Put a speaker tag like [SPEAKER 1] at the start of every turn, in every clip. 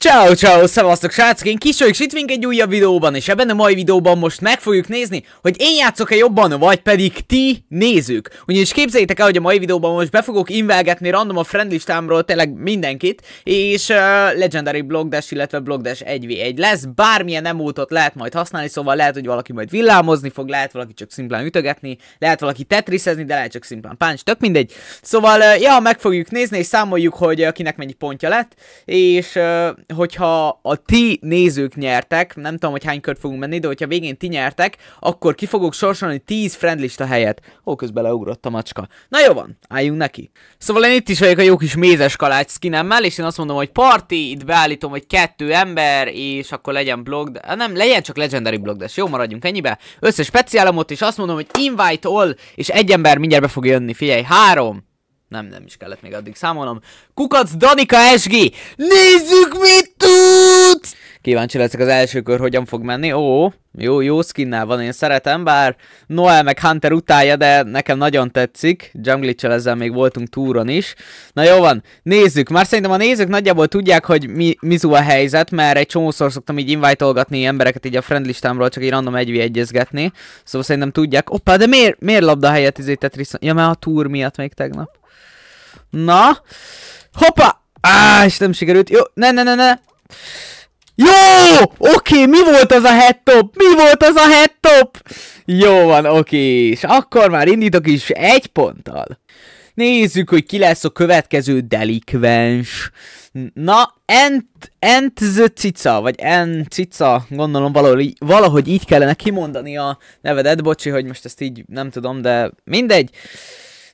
[SPEAKER 1] Ciao, ciao, szevasztok srácok, én vagyok, és itt egy újabb videóban, és ebben a mai videóban most meg fogjuk nézni, hogy én játszok-e jobban, vagy pedig ti nézők. Ugyanis képzeljétek el, hogy a mai videóban most be fogok invelgetni random a friend listámról tényleg mindenkit, és uh, Legendary Blogdash, illetve Blogdash 1v1 lesz, bármilyen emótot lehet majd használni, szóval lehet, hogy valaki majd villámozni fog, lehet valaki csak szimplán ütögetni, lehet valaki tetrisezni, de lehet csak szimplán páncs, tök mindegy. Szóval, uh, ja, meg fogjuk nézni, és számoljuk, hogy uh, kinek mennyi pontja lett, és uh, hogyha a ti nézők nyertek, nem tudom, hogy hány kört fogunk menni, de hogyha végén ti nyertek, akkor ki fogok sorsolni 10 friendlista helyet. Ó, közben leugrott a macska. Na jó van, álljunk neki. Szóval én itt is vagyok a jó kis mézes kalács skinemmel, és én azt mondom, hogy party itt beállítom, hogy kettő ember, és akkor legyen blog, de nem, legyen csak legendary blog, de jó, maradjunk ennyibe. Összes speciálamot, és azt mondom, hogy invite all, és egy ember mindjárt be fog jönni, figyelj, három, nem, nem is kellett még addig számolnom. Kukac Danika SG! Nézzük, mit tud! Kíváncsi leszek az első kör, hogyan fog menni. Ó, jó, jó skinnel van, én szeretem, bár Noel meg Hunter utálja, de nekem nagyon tetszik. Junglitchel ezzel még voltunk túron is. Na jó van, nézzük. Már szerintem a nézők nagyjából tudják, hogy mi, zú a helyzet, mert egy csomószor szoktam így invite-olgatni embereket így a friend listámról, csak így random egy egyezgetni. Szóval szerintem tudják. Opa, de miért, miért labda helyett izé Tetris? Ja, mert a túr miatt még tegnap. Na. hoppa! Á, és nem sikerült. Jó, ne, ne, ne, ne. Jó! Oké, okay, mi volt az a headtop? Mi volt az a headtop? Jó van, oké. Okay. És akkor már indítok is egy ponttal. Nézzük, hogy ki lesz a következő delikvens. Na, Ent, ent cica, vagy Ent cica, gondolom valahogy, valahogy így kellene kimondani a nevedet. Bocsi, hogy most ezt így nem tudom, de mindegy.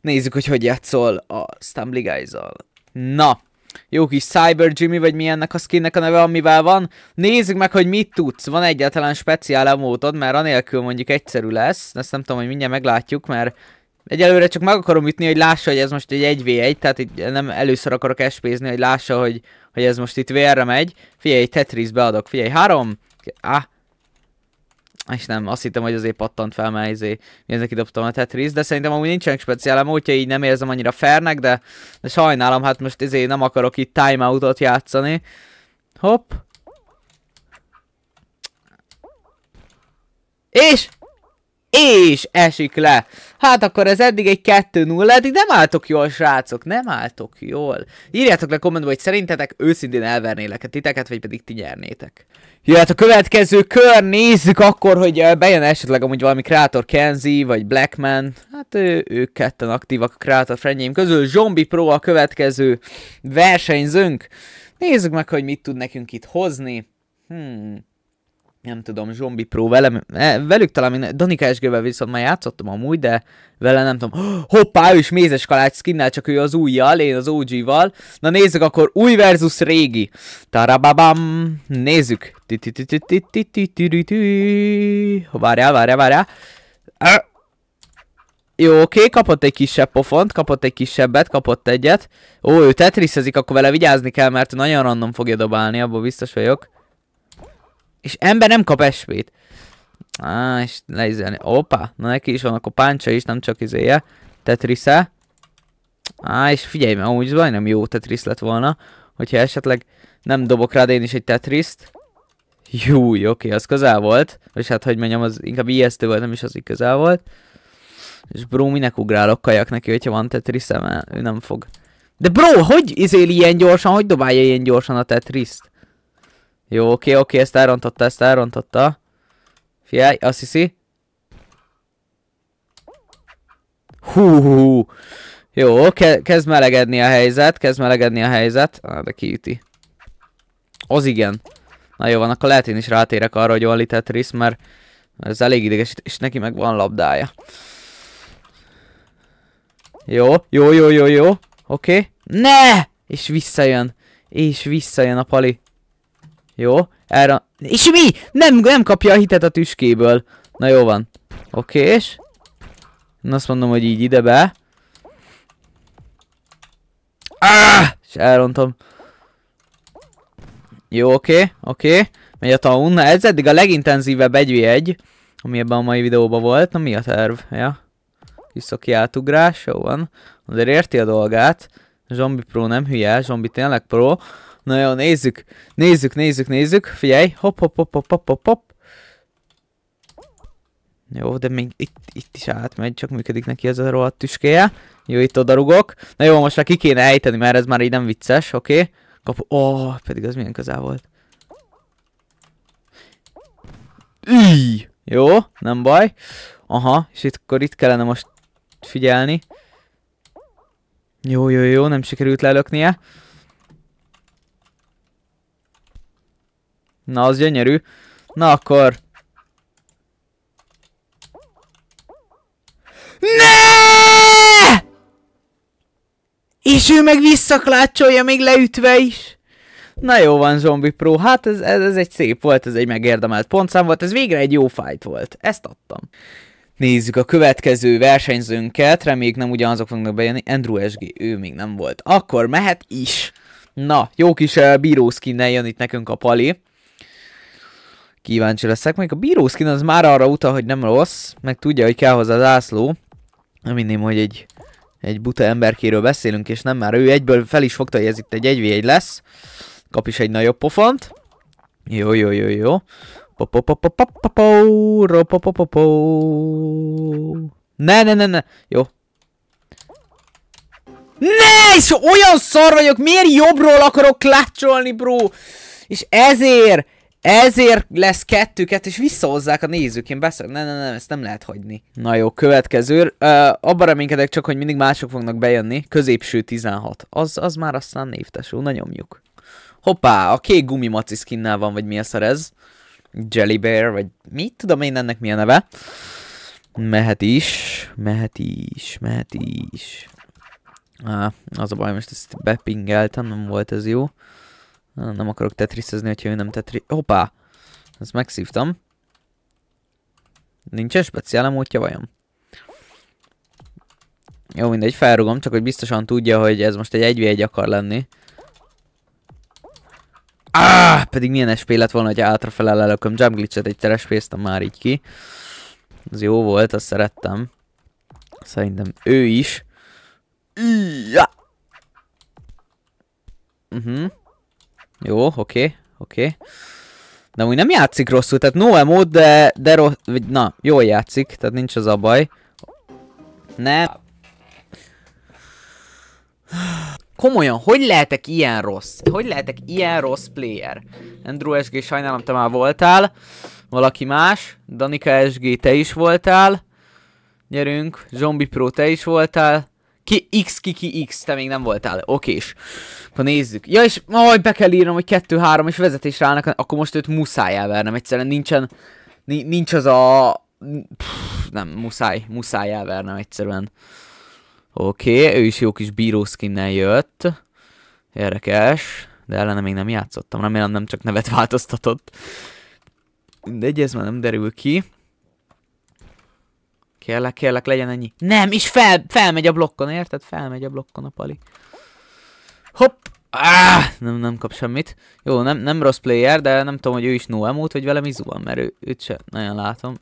[SPEAKER 1] Nézzük, hogy hogy játszol a Stumbly guys -al. Na, jó kis Cyber Jimmy, vagy milyennek a skinnek a neve, amivel van. Nézzük meg, hogy mit tudsz. Van egyáltalán speciál emótod, mert anélkül mondjuk egyszerű lesz. Ezt nem tudom, hogy mindjárt meglátjuk, mert egyelőre csak meg akarom ütni, hogy lássa, hogy ez most egy 1v1, tehát itt nem először akarok espézni, hogy lássa, hogy, hogy ez most itt VR-re megy. Figyelj, Tetris beadok, figyelj, három, á, és nem, azt hittem, hogy azért pattant fel, mert izé, ezek kidobtam a Tetris, de szerintem amúgy nincsenek speciál emótja, így nem érzem annyira fernek, de, de sajnálom, hát most izé nem akarok itt timeoutot játszani. Hopp. És és esik le. Hát akkor ez eddig egy 2 0 eddig nem álltok jól, srácok, nem álltok jól. Írjátok le kommentbe, hogy szerintetek őszintén elvernélek titeket, vagy pedig ti nyernétek. Jöhet a következő kör, nézzük akkor, hogy bejön esetleg amúgy valami Creator Kenzi, vagy Blackman. Hát ő, ők ketten aktívak a Creator friendjeim közül. Zombie Pro a következő versenyzőnk. Nézzük meg, hogy mit tud nekünk itt hozni. Hmm nem tudom, Zombi Pro, velem, eh, velük talán én, Danika Esgővel viszont már játszottam amúgy, de vele nem tudom, hoppá, ő is mézes kalács skinnel, csak ő az újjal, én az OG-val. Na nézzük akkor, új versus régi. Tarababam, nézzük. Várjál, várjál, várjál. Jó, oké, kapott egy kisebb pofont, kapott egy kisebbet, kapott egyet. Ó, ő tetriszezik, akkor vele vigyázni kell, mert nagyon random fogja dobálni, abból biztos vagyok. És ember nem kap esvét. Á, és leizelni. Opa, na neki is van, akkor páncsa is, nem csak izéje. -e. Á, és figyelj, mert amúgy baj nem jó Tetris lett volna, hogyha esetleg nem dobok rád én is egy Tetriszt. Jó, oké, az közel volt. És hát, hogy mondjam, az inkább ijesztő volt, nem is az így közel volt. És bro, minek ugrálok kajak neki, hogyha van Tetris-e, mert ő nem fog. De bro, hogy izél ilyen gyorsan, hogy dobálja ilyen gyorsan a Tetriszt? Jó, oké, okay, oké, okay, ezt elrontotta, ezt elrontotta. Figyelj, azt hiszi. Hú, hú, hú. Jó, ke kezd melegedni a helyzet, kezd melegedni a helyzet. Ah, de kiüti. Az igen. Na jó van, akkor lehet én is rátérek arra, hogy Oli Tetris, mert, mert ez elég ideges, és neki meg van labdája. Jó, jó, jó, jó, jó. Oké. Okay. Ne! És visszajön. És visszajön a pali. Jó, erre... És mi? Nem, nem kapja a hitet a tüskéből. Na jó van. Oké, és? Na azt mondom, hogy így ide be. Ah! És elrontom. Jó, oké, oké. Megy a taun. Na ez eddig a legintenzívebb egy egy, ami ebben a mai videóban volt. Na mi a terv? Ja. Kiszaki átugrás, jó van. Azért érti a dolgát. Zombi pro nem hülye, zombi tényleg pro. Na jó, nézzük. Nézzük, nézzük, nézzük. Figyelj. hop, hop, hop, hop, hop, hop. hop. Jó, de még itt, itt is átmegy, csak működik neki ez a rohadt tüskéje. Jó, itt odarugok. Na jó, most már ki kéne ejteni, mert ez már így nem vicces, oké. Okay. Kap... Ó, oh, pedig az milyen közel volt. Íj! Jó, nem baj. Aha, és itt, akkor itt kellene most figyelni. Jó, jó, jó, nem sikerült lelöknie. Na, az gyönyörű. Na akkor... Ne! És ő meg visszaklácsolja még leütve is. Na jó van, Zombi Pro, hát ez, ez, ez egy szép volt, ez egy megérdemelt pontszám volt, ez végre egy jó fight volt, ezt adtam. Nézzük a következő versenyzőnket, reméljük nem ugyanazok fognak bejönni, Andrew SG, ő még nem volt. Akkor mehet is. Na, jó kis uh, bíró jön itt nekünk a pali kíváncsi leszek. Még a bíró skin az már arra utal, hogy nem rossz, meg tudja, hogy kell hozzá zászló. Nem inném, hogy egy, egy buta emberkéről beszélünk, és nem már ő egyből fel is fogta, hogy ez itt egy 1 egy lesz. Kap is egy nagyobb pofont. Jó, jó, jó, jó. Ne, ne, ne, ne. Jó. Ne, és olyan szar vagyok, miért jobbról akarok klácsolni, bro? És ezért ezért lesz kettőket, és visszahozzák a nézők. Én beszél, nem, nem, nem, ezt nem lehet hagyni. Na jó, következő. Uh, abban reménykedek csak, hogy mindig mások fognak bejönni. Középső 16. Az, az már aztán névtesú. na nyomjuk. Hoppá, a kék gumimaci skinnel van, vagy mi a szerez. Jelly Bear, vagy mit tudom én ennek mi a neve. Mehet is, mehet is, mehet is. Ah, az a baj, most ezt bepingeltem, nem volt ez jó. Nem akarok tetriszezni, hogyha ő nem tetri... Hoppá! Ezt megszívtam. Nincs-e speciál módja vajon? Jó, mindegy, felrugom, csak hogy biztosan tudja, hogy ez most egy 1 akar lenni. Ah, pedig milyen SP lett volna, hogy átrafele lelököm. Jump glitchet egy terespésztem már így ki. Az jó volt, azt szerettem. Szerintem ő is. Ja. Uh -huh. Jó, oké, okay, oké. Okay. De úgy nem játszik rosszul, tehát no mód, de, de rossz, vagy na, jól játszik, tehát nincs az a baj. Ne. Komolyan, hogy lehetek ilyen rossz? Hogy lehetek ilyen rossz player? Andrew SG, sajnálom, te már voltál. Valaki más. Danika SG, te is voltál. Gyerünk. Zombie Pro, te is voltál. Ki X, ki, ki X, te még nem voltál. és Akkor nézzük. Ja, és majd be kell írnom, hogy 2-3 és vezetésre állnak, akkor most őt muszáj elvernem. Egyszerűen nincsen, nincs az a... Pff, nem, muszáj, muszáj elvernem egyszerűen. Oké, ő is jó kis bírószkinnel jött. Érdekes. De ellene még nem játszottam. Remélem nem csak nevet változtatott. egy ez már nem derül ki. Kérlek, kérlek, legyen ennyi. Nem, és fel, felmegy a blokkon, érted? Felmegy a blokkon a pali. Hopp! Ah, nem, nem kap semmit. Jó, nem, nem rossz player, de nem tudom, hogy ő is út, vagy velem izu van, mert ő, őt se nagyon látom.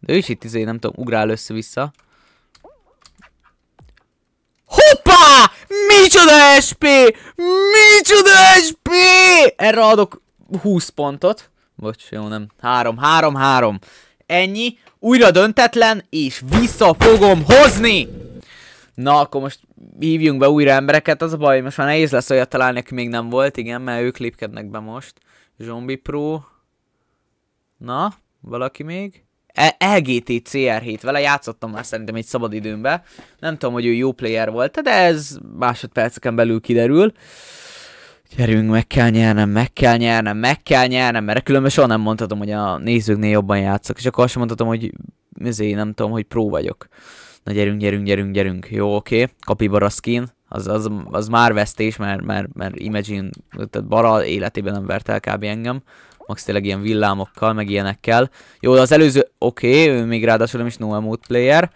[SPEAKER 1] De ő is itt izé, nem tudom, ugrál össze-vissza. Hoppá! Micsoda SP! Micsoda SP! Erre adok 20 pontot. Bocs, jó, nem. 3, 3, 3. Ennyi. Újra döntetlen, és vissza fogom hozni! Na, akkor most hívjunk be újra embereket, az a baj, most már nehéz lesz olyat találni, aki még nem volt, igen, mert ők lépkednek be most. Zombie Pro. Na, valaki még? E, LGT CR7, vele játszottam már szerintem egy időmbe. Nem tudom, hogy ő jó player volt, de ez másodperceken belül kiderül. Gyerünk, meg kell nyernem, meg kell nyernem, meg kell nyernem, mert különben soha nem mondhatom, hogy a nézőknél jobban játszok, és akkor azt mondhatom, hogy mizé, nem tudom, hogy pró vagyok. Na gyerünk, gyerünk, gyerünk, gyerünk. Jó, oké. Okay. Kapibara skin. Az, az, az már vesztés, mert, mert, mert Imagine, tehát bara életében nem vert el kb. engem. Max tényleg ilyen villámokkal, meg ilyenekkel. Jó, de az előző... Oké, okay, még ráadásul nem is no mode player.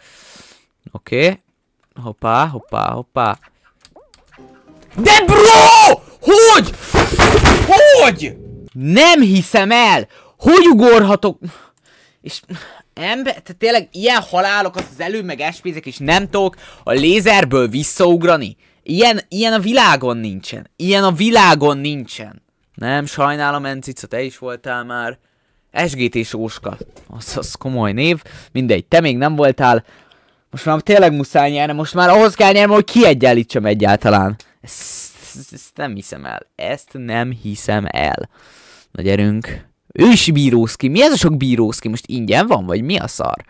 [SPEAKER 1] Oké. Okay. Hoppá, hoppá, hoppá. De bro! Hogy? Hogy? Nem hiszem el! Hogy ugorhatok? És ember, tehát tényleg ilyen halálok az, az elő meg espézek, és nem tudok a lézerből visszaugrani. Ilyen, ilyen a világon nincsen. Ilyen a világon nincsen. Nem, sajnálom, Encica, te is voltál már. SGT Sóska. Az, az komoly név. Mindegy, te még nem voltál. Most már tényleg muszáj nyernem, most már ahhoz kell nyernem, hogy kiegyenlítsem egyáltalán. Ez ezt, ezt nem hiszem el. Ezt nem hiszem el. Na gyerünk. Ő is Mi ez a sok bírózki? Most ingyen van, vagy mi a szar?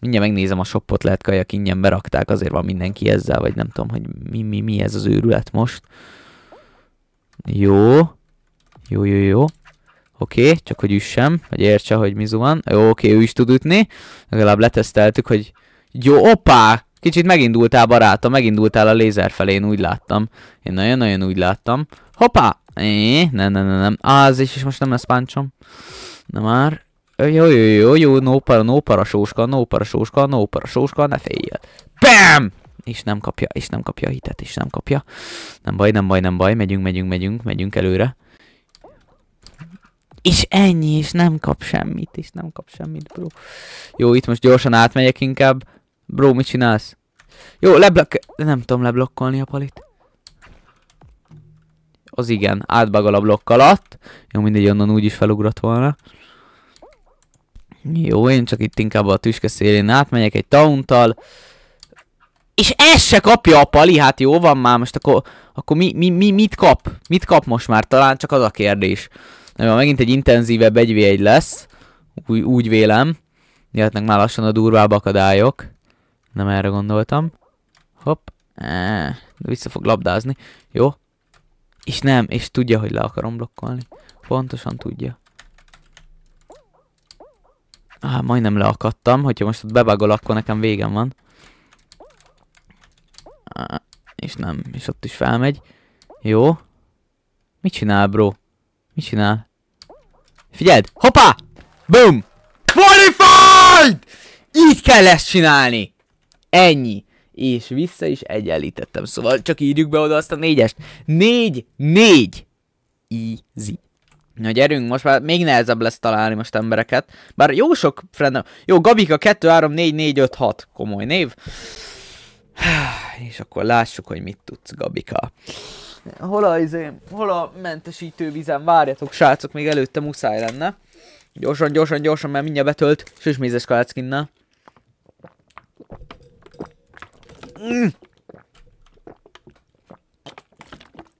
[SPEAKER 1] Mindjárt megnézem a shopot, lehet kajak ingyen berakták, azért van mindenki ezzel, vagy nem tudom, hogy mi, mi, mi ez az őrület most. Jó. Jó, jó, jó. Oké, okay, csak hogy üssem, hogy értse, hogy mizu van. Jó, oké, okay, ő is tud ütni. Legalább leteszteltük, hogy... Jó, opá! Kicsit megindultál barátom, megindultál a lézer felé, én úgy láttam. Én nagyon-nagyon úgy láttam. Hoppá! nem, nem, nem, nem. Á, ez is, és most nem lesz páncsom. Na már. Jó, jó, jó, jó, no para, no para sóska, no para sóska, no para sóska, ne féljél. BAM! És nem kapja, és nem kapja a hitet, és nem kapja. Nem baj, nem baj, nem baj, megyünk, megyünk, megyünk, megyünk előre. És ennyi, és nem kap semmit, és nem kap semmit, bro. Jó, itt most gyorsan átmegyek inkább. Bro, mit csinálsz? Jó, leblok... Nem tudom leblokkolni a palit. Az igen, átbagol a blokk alatt. Jó, mindegy, onnan is felugrott volna. Jó, én csak itt inkább a tüske szélén átmegyek egy tauntal. És ez se kapja a pali, hát jó van már, most akkor, akkor mi, mi, mi, mit kap? Mit kap most már? Talán csak az a kérdés. Na, megint egy intenzívebb 1 lesz. Úgy, úgy vélem. Jelentnek már lassan a durvább akadályok. Nem erre gondoltam. Hopp. Eee, vissza fog labdázni. Jó. És nem, és tudja, hogy le akarom blokkolni. Pontosan tudja. ah, majdnem leakadtam. Hogyha most ott bebagol, akkor nekem végem van. Ah, és nem, és ott is felmegy. Jó. Mit csinál, bro? Mit csinál? Figyeld! Hoppá! Boom! Qualified! Így kell ezt csinálni! Ennyi. És vissza is egyenlítettem. Szóval csak írjuk be oda azt a négyest. Négy, négy. Easy. Na gyerünk, most már még nehezebb lesz találni most embereket. Bár jó sok friend... Jó, Gabika 2, 3, 4, 4, 5, 6. Komoly név. És akkor lássuk, hogy mit tudsz, Gabika. Hol a izém? Hol a mentesítő vizem? Várjatok, srácok, még előtte muszáj lenne. Gyorsan, gyorsan, gyorsan, mert mindjárt betölt. Süsmézes kalácskinnel. Mm.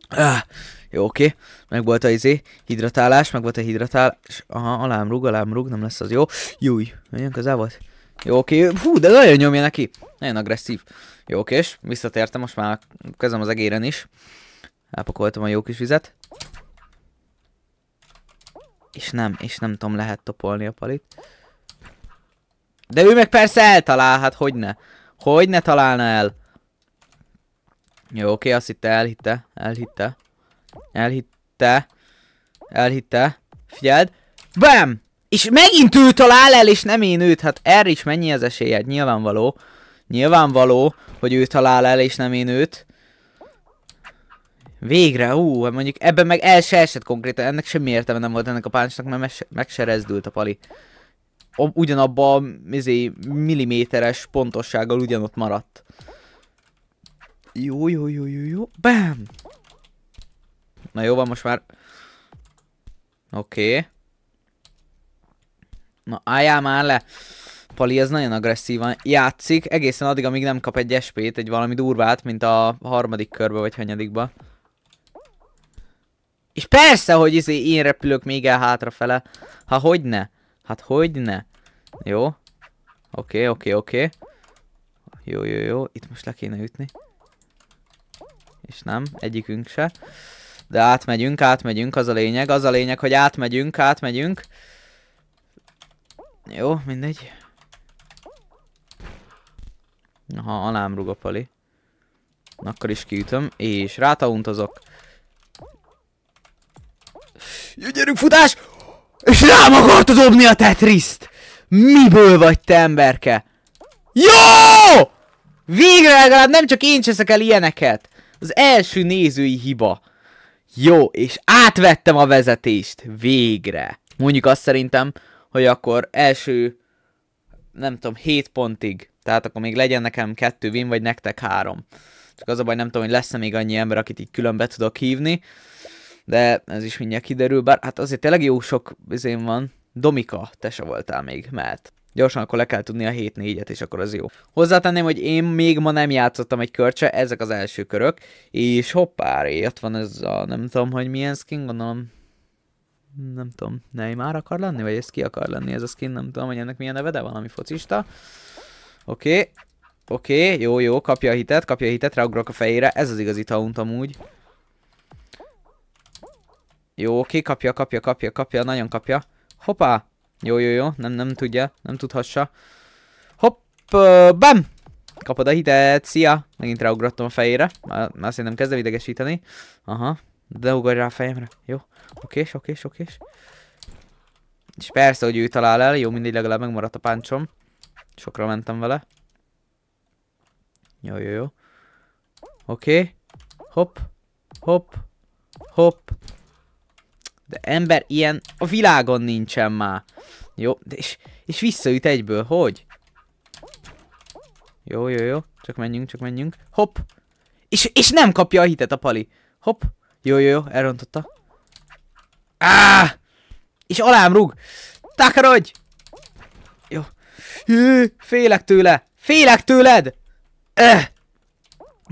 [SPEAKER 1] Ah, jó, oké. Okay. Meg volt a izé, hidratálás, meg volt a hidratálás. Aha, alám rúg, alám rúg, nem lesz az jó. Júj, nagyon közel volt. Jó, oké. Okay. Hú, de nagyon nyomja neki. Nagyon agresszív. Jó, oké, és visszatértem, most már kezem az egéren is. Elpakoltam a jó kis vizet. És nem, és nem tudom, lehet topolni a palit. De ő meg persze eltalál, hát hogy ne. Hogy ne találna el? Jó, oké, azt hitte, elhitte, elhitte. Elhitte. Elhitte. Figyeld. Bam! És megint ő talál el, és nem én őt. Hát erre is mennyi az esélyed, hát nyilvánvaló. Nyilvánvaló, hogy ő talál el, és nem én őt. Végre, ú, hát mondjuk ebben meg el se esett konkrétan, ennek semmi értelme nem volt ennek a páncsnak, mert meg se rezdült a pali ugyanabba izé, milliméteres pontossággal ugyanott maradt. Jó, jó, jó, jó, jó. Bam! Na jó, van most már. Oké. Okay. Na, álljál már le! Pali ez nagyon agresszívan játszik, egészen addig, amíg nem kap egy sp egy valami durvát, mint a harmadik körbe vagy hanyadikba. És persze, hogy izé én repülök még el hátrafele. Ha hogy ne? Hát hogy ne? Jó. Oké, okay, oké, okay, oké. Okay. Jó, jó, jó. Itt most le kéne ütni. És nem, egyikünk se. De átmegyünk, átmegyünk, az a lényeg. Az a lényeg, hogy átmegyünk, átmegyünk. Jó, mindegy. Aha, alám rúg a pali. Na, akkor is kiütöm, és rátauntozok. Jó, gyerünk, futás! És rám akartad dobni a Tetriszt! Miből vagy te emberke? Jó! Végre legalább nem csak én cseszek el ilyeneket. Az első nézői hiba. Jó, és átvettem a vezetést. Végre. Mondjuk azt szerintem, hogy akkor első, nem tudom, 7 pontig. Tehát akkor még legyen nekem kettő win, vagy nektek három. Csak az a baj, nem tudom, hogy lesz-e még annyi ember, akit így különbe tudok hívni de ez is mindjárt kiderül, bár hát azért tényleg jó sok bizén van. Domika, te se voltál még, mert gyorsan akkor le kell tudni a 7-4-et, és akkor az jó. Hozzátenném, hogy én még ma nem játszottam egy körcse, ezek az első körök, és hoppáré, ott van ez a, nem tudom, hogy milyen skin, gondolom, nem tudom, Neymar akar lenni, vagy ez ki akar lenni ez a skin, nem tudom, hogy ennek milyen neve, de valami focista. Oké, okay. oké, okay. jó, jó, kapja a hitet, kapja a hitet, ráugrok a fejére, ez az igazi taunt amúgy. Jó, oké, kapja, kapja, kapja, kapja, nagyon kapja. Hoppá! Jó, jó, jó, nem, nem tudja, nem tudhassa. Hopp, bam! Kapod a hitet, szia! Megint ráugrottam a fejére, már, már szerintem kezdem idegesíteni. Aha, de ugorj rá a fejemre, jó. Oké, oké, oké. És persze, hogy ő talál el, jó, mindig legalább megmaradt a páncsom. Sokra mentem vele. Jó, jó, jó. Oké. Okay. Hopp. Hopp. Hopp. De ember ilyen a világon nincsen már. Jó, de és, és visszaüt egyből, hogy? Jó, jó, jó. Csak menjünk, csak menjünk. Hopp! És, és nem kapja a hitet a pali. Hopp! Jó, jó, jó, elrontotta. Á! És alám rúg! Takarodj! Jó. Hű, félek tőle! Félek tőled! Öh!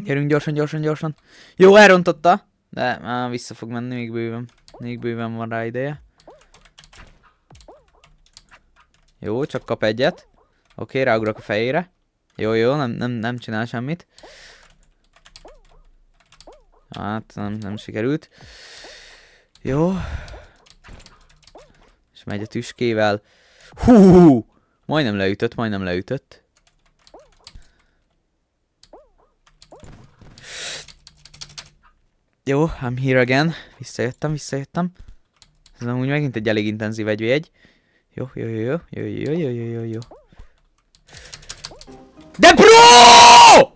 [SPEAKER 1] Gyerünk gyorsan, gyorsan, gyorsan. Jó, elrontotta. De már vissza fog menni még bőven. Még bőven van rá ideje. Jó, csak kap egyet. Oké, ráugrok a fejére. Jó, jó, nem, nem, nem csinál semmit. Hát, nem, nem sikerült. Jó. És megy a tüskével. Hú! Majdnem leütött, majdnem leütött. Jó, I'm here again. Visszajöttem, visszajöttem. Ez amúgy megint egy elég intenzív egy egy. Jó, jó, jó, jó, jó, jó, jó, jó, jó, jó. De bro!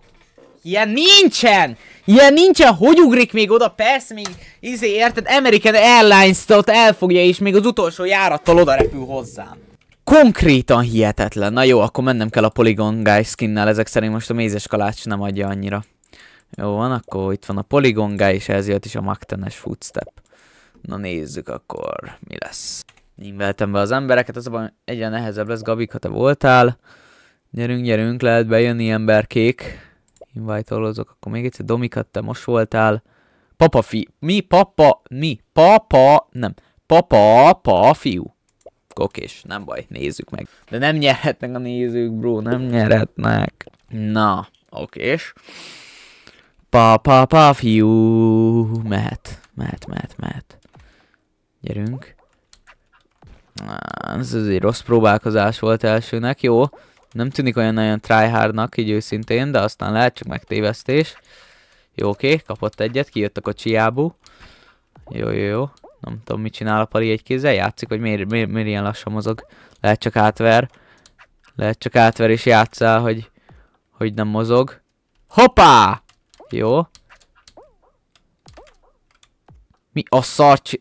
[SPEAKER 1] Ilyen nincsen! Ilyen nincsen, hogy ugrik még oda, persze még izé, érted, American Airlines-t ott elfogja és még az utolsó járattal oda repül hozzám. Konkrétan hihetetlen. Na jó, akkor mennem kell a Polygon Guy skinnel, ezek szerint most a mézes kalács nem adja annyira. Jó van, akkor itt van a Polygon Guy, és ez jött is a Magtenes Footstep. Na nézzük akkor, mi lesz. Nimveltem be az embereket, abban egyre nehezebb lesz, Gabik, ha te voltál. Gyerünk, gyerünk, lehet bejönni emberkék. Invite-olozok, akkor még egyszer. Domikat, te most voltál. Papa fi... Mi? Papa... Mi? Papa... Nem. Papa... Pa fiú. Kokés, nem baj, nézzük meg. De nem nyerhetnek a nézők, bro, nem nyerhetnek. Na, okés. Okay. Pa, pa, pa, fiú. Mehet, mehet, mehet, mehet. Gyerünk. Ez az egy rossz próbálkozás volt elsőnek, jó. Nem tűnik olyan nagyon tryhardnak, így őszintén, de aztán lehet csak megtévesztés. Jó, oké, kapott egyet, kijött a kocsiábú. Jó, jó, jó. Nem tudom, mit csinál a pali egy kézzel, játszik, hogy miért, miért, miért ilyen lassan mozog. Lehet csak átver. Lehet csak átver és játszál, hogy, hogy nem mozog. Hoppá! Jó. Mi a szarcs...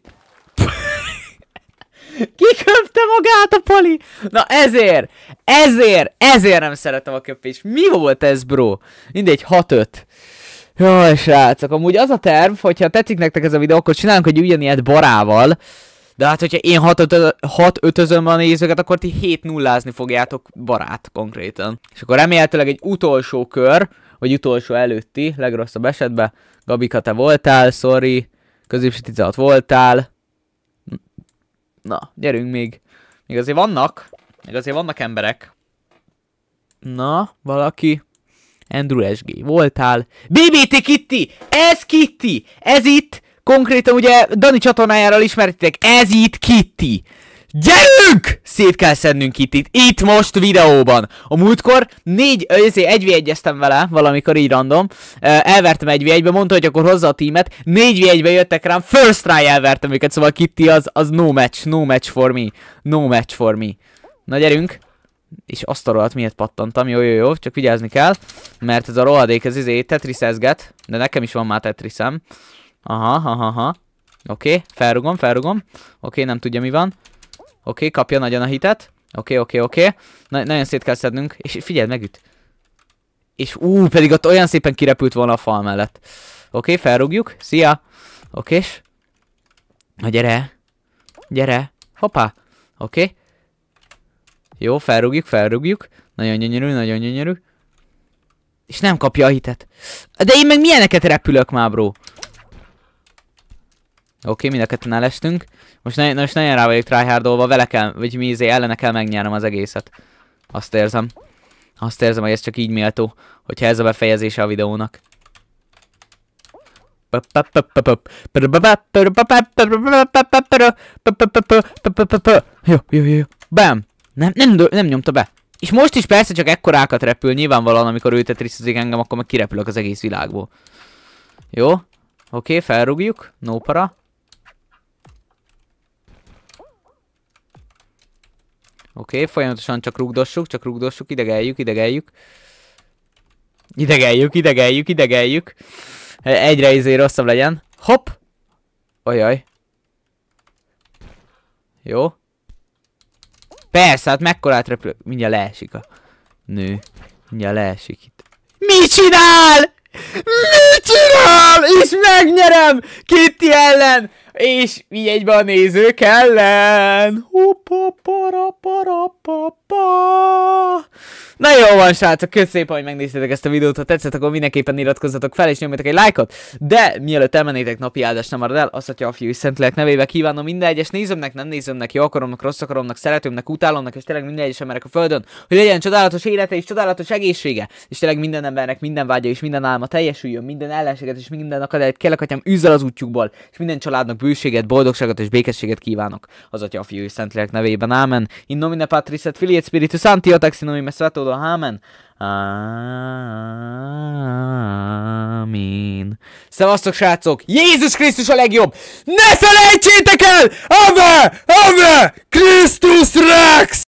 [SPEAKER 1] Kiköpte magát a pali! Na ezért! Ezért! Ezért nem szeretem a köpést. Mi volt ez, bro? Mindegy, 6-5. Jaj, srácok, amúgy az a terv, hogyha tetszik nektek ez a videó, akkor csinálunk egy ugyanilyet barával. De hát, hogyha én 6-5-özöm a nézőket, akkor ti 7 0 ázni fogjátok barát konkrétan. És akkor remélhetőleg egy utolsó kör, vagy utolsó előtti, legrosszabb esetben. Gabika, te voltál, sorry, középső 16 voltál. Na, gyerünk még. Még azért vannak, még azért vannak emberek. Na, valaki. Andrew SG, voltál. BBT Kitty! Ez Kitty! Ez itt! Konkrétan ugye Dani csatornájáról ismertitek, ez itt Kitty! Gyerünk! Szét kell szednünk itt, itt, itt most videóban. A múltkor négy, ezért egy v egyeztem vele, valamikor így random. Elvertem egy v egybe, mondta, hogy akkor hozza a tímet. Négy v egybe jöttek rám, first try elvertem őket, szóval Kitty az, az no match, no match for me. No match for me. Na gyerünk. És azt a rohadt miért pattantam, jó, jó, jó, csak vigyázni kell. Mert ez a rohadék, ez izé tetrisezget. De nekem is van már tetrisem. Aha, aha, aha. Oké, okay, felrugom, felrugom. Oké, okay, nem tudja mi van. Oké, kapja nagyon a hitet. Oké, oké, oké. Na nagyon szét kell szednünk. És figyeld, megüt. És ú, pedig ott olyan szépen kirepült volna a fal mellett. Oké, felrúgjuk. Szia. Okés. Na gyere. Gyere. Hoppá. Oké. Jó, felrúgjuk, felrúgjuk. Nagyon gyönyörű, nagyon gyönyörű. És nem kapja a hitet. De én meg milyeneket repülök már, bro? Oké, okay, mind a ketten elestünk. Most, ne, most nagyon rá vagyok tryhardolva, vele kell, vagy mi izé, ellene kell megnyernem az egészet. Azt érzem. Azt érzem, hogy ez csak így méltó, hogyha ez a befejezése a videónak. Jó, jó, jó, jó. Bam! Nem, nem, nem nyomta be. És most is persze csak ekkorákat repül, nyilvánvalóan, amikor ő tetrisztozik engem, akkor meg kirepülök az egész világból. Jó? Oké, okay, felrúgjuk. No para. Oké, okay, folyamatosan csak rugdossuk, csak rugdossuk, idegeljük, idegeljük. Idegeljük, idegeljük, idegeljük. Egyre izé rosszabb legyen. Hopp! Ajaj. Jó. Persze, hát mekkorát repülök. Mindjárt leesik a nő. Mindjárt leesik itt. Mi csinál? Mi csinál? És megnyerem! Kitty ellen! És így egyben a nézők ellen. Na jó van, srácok, kösz szépen, hogy megnéztétek ezt a videót. Ha tetszett, akkor mindenképpen iratkozzatok fel, és nyomjatok egy lájkot. De mielőtt elmennétek napi áldás nem marad el, azt, hogy a fiú Szentlélek nevébe kívánom minden egyes nézőmnek, nem nézőmnek, jó akaromnak, rossz akaromnak, szeretőmnek, utálomnak, és tényleg minden egyes emberek a földön, hogy legyen csodálatos élete és csodálatos egészsége, és tényleg minden embernek minden vágya és minden álma teljesüljön, minden ellenséget és minden akadályt kell, üzel az útjukból, és minden családnak bűséget, boldogságot és békességet kívánok az Atya, a Fiú és Szentlélek nevében. Ámen. In nomine Patris et Filii et Spiritus Sancti, Atex in nomine Svetodo. Amen. Ámen. Szevasztok, srácok! Jézus Krisztus a legjobb! Ne felejtsétek el! Ave! Ave! Krisztus Rex!